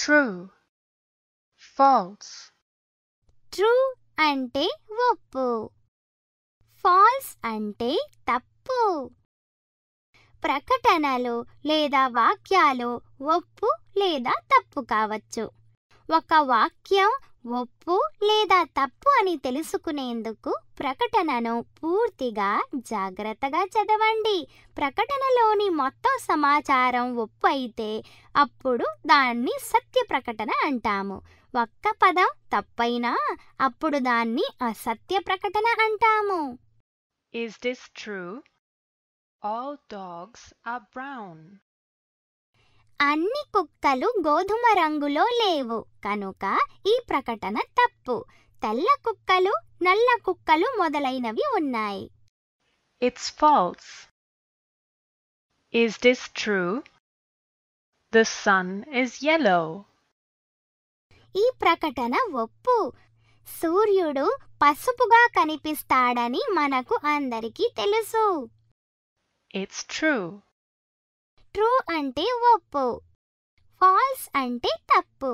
true false true అంటే ఒప్పు falls అంటే తప్పు ప్రకటనలో లేదా వాక్యాలు ఒప్పు లేదా తప్పు కావచ్చు ఒక వాక్యం ఒప్పు లేదా తప్పు అని తెలుసుకునేందుకు ప్రకటనను పూర్తిగా జాగ్రత్తగా చదవండి ప్రకటనలోని మొత్తం సమాచారం ఒప్పు అయితే అప్పుడు దాన్ని సత్య ప్రకటన అంటాము ఒక్క పదం తప్పైనా అప్పుడు దాన్ని అసత్య ప్రకటన అంటాము is this true all dogs are brown అన్ని కుక్కలు గోధుమ రంగులో లేవు కనుక ఈ ప్రకటన తప్పు తెల్ల కుక్కలు నల్ల కుక్కలు మొదలైనవి ఉన్నాయి it's false is this true the sun is yellow ఈ ప్రకటన ఒప్పు సూర్యుడు పసుపుగా కనిపిస్తాడని మనకు అందరికీ తెలుసు ఇట్స్ ట్రూ అంటే ఒప్పు ఫాల్స్ అంటే తప్పు